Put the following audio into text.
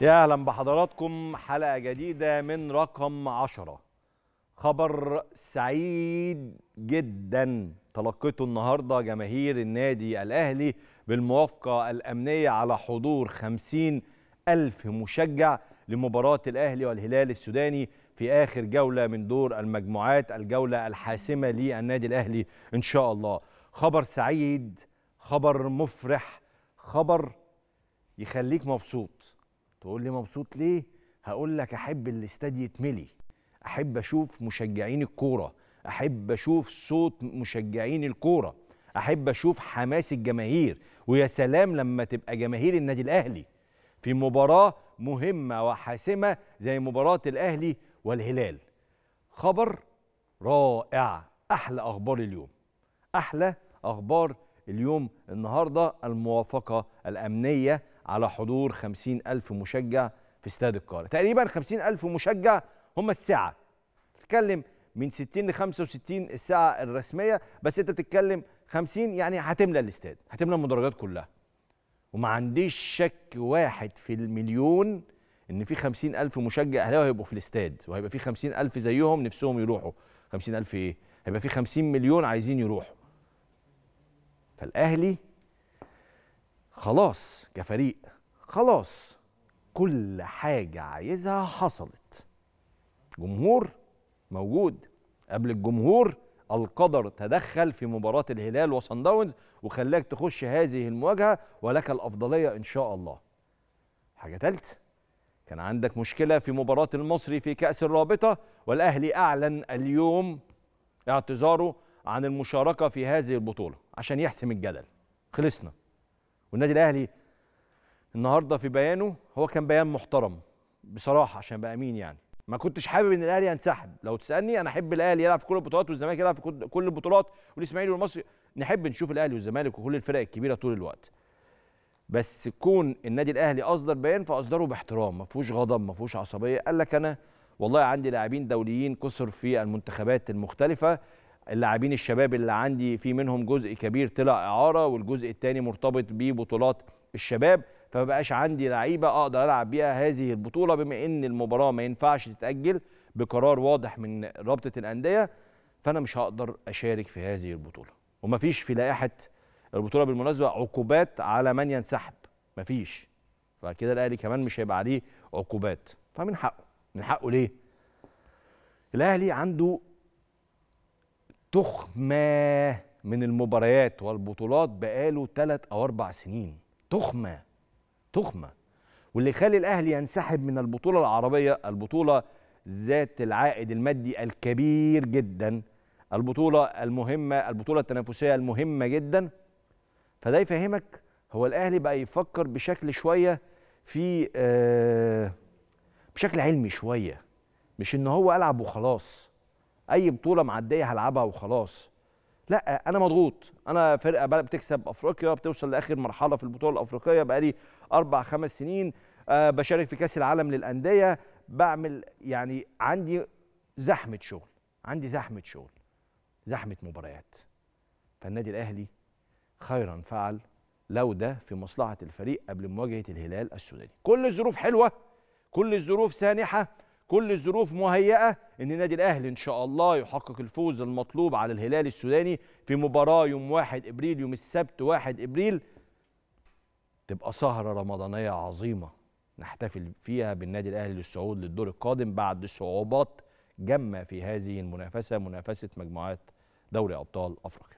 يا اهلا بحضراتكم حلقه جديده من رقم عشرة خبر سعيد جدا تلقته النهارده جماهير النادي الاهلي بالموافقه الامنيه على حضور خمسين الف مشجع لمباراه الاهلي والهلال السوداني في اخر جوله من دور المجموعات الجوله الحاسمه للنادي الاهلي ان شاء الله خبر سعيد خبر مفرح خبر يخليك مبسوط تقول لي مبسوط ليه هقول لك احب الاستاد يتملي احب اشوف مشجعين الكوره احب اشوف صوت مشجعين الكوره احب اشوف حماس الجماهير ويا سلام لما تبقى جماهير النادي الاهلي في مباراه مهمه وحاسمه زي مباراه الاهلي والهلال خبر رائع احلى اخبار اليوم احلى اخبار اليوم النهارده الموافقه الامنيه على حضور 50 ألف مشجع في استاد القاهرة تقريبا 50 ألف مشجع هم الساعة تتكلم من 60 ل 65 الساعة الرسمية بس أنت بتتكلم 50 يعني هتملى الاستاد هتملى المدرجات كلها وما عنديش شك واحد في المليون ان في 50 الف مشجع اهلاوي هيبقوا في الاستاد وهيبقى في 50 الف زيهم نفسهم يروحوا 50 الف ايه هيبقى في 50 مليون عايزين يروحوا فالاهلي خلاص كفريق خلاص كل حاجة عايزها حصلت جمهور موجود قبل الجمهور القدر تدخل في مباراة الهلال وصن داونز وخلاك تخش هذه المواجهة ولك الأفضلية إن شاء الله حاجة تالتة كان عندك مشكلة في مباراة المصري في كأس الرابطة والأهلي أعلن اليوم اعتذاره عن المشاركة في هذه البطولة عشان يحسم الجدل خلصنا والنادي الاهلي النهارده في بيانه هو كان بيان محترم بصراحه عشان ابقى امين يعني ما كنتش حابب ان الاهلي ينسحب لو تسالني انا احب الاهلي يلعب في كل البطولات والزمالك يلعب في كل البطولات والاسماعيلي والمصري نحب نشوف الاهلي والزمالك وكل الفرق الكبيره طول الوقت بس كون النادي الاهلي اصدر بيان فاصدره باحترام ما فيهوش غضب ما فيهوش عصبيه قال لك انا والله عندي لاعبين دوليين كثر في المنتخبات المختلفه اللاعبين الشباب اللي عندي في منهم جزء كبير طلع اعاره والجزء الثاني مرتبط ببطولات الشباب فما بقاش عندي لعيبه اقدر العب بيها هذه البطوله بما ان المباراه ما ينفعش تتاجل بقرار واضح من رابطه الانديه فانا مش هقدر اشارك في هذه البطوله ومفيش في لائحه البطوله بالمناسبه عقوبات على من ينسحب مفيش فكده الاهلي كمان مش هيبقى عليه عقوبات فمن حقه من حقه ليه الاهلي عنده تخمة من المباريات والبطولات بقاله ثلاث أو أربع سنين تخمة تخمة واللي يخلي الأهلي ينسحب من البطولة العربية البطولة ذات العائد المادي الكبير جدا البطولة المهمة البطولة التنافسية المهمة جدا فده يفهمك هو الأهلي بقى يفكر بشكل شوية في آه بشكل علمي شوية مش إن هو ألعب وخلاص اي بطوله معديه هلعبها وخلاص لا انا مضغوط انا فرقه بتكسب افريقيا بتوصل لاخر مرحله في البطوله الافريقيه بقالي اربع خمس سنين أه بشارك في كاس العالم للانديه بعمل يعني عندي زحمه شغل عندي زحمه شغل زحمه مباريات فالنادي الاهلي خيرا فعل لو ده في مصلحه الفريق قبل مواجهه الهلال السوداني كل الظروف حلوه كل الظروف سانحه كل الظروف مهيئه ان النادي الاهلي ان شاء الله يحقق الفوز المطلوب على الهلال السوداني في مباراه يوم 1 ابريل يوم السبت 1 ابريل تبقى سهره رمضانيه عظيمه نحتفل فيها بالنادي الاهلي للصعود للدور القادم بعد صعوبات جمه في هذه المنافسه منافسه مجموعات دوري ابطال افريقيا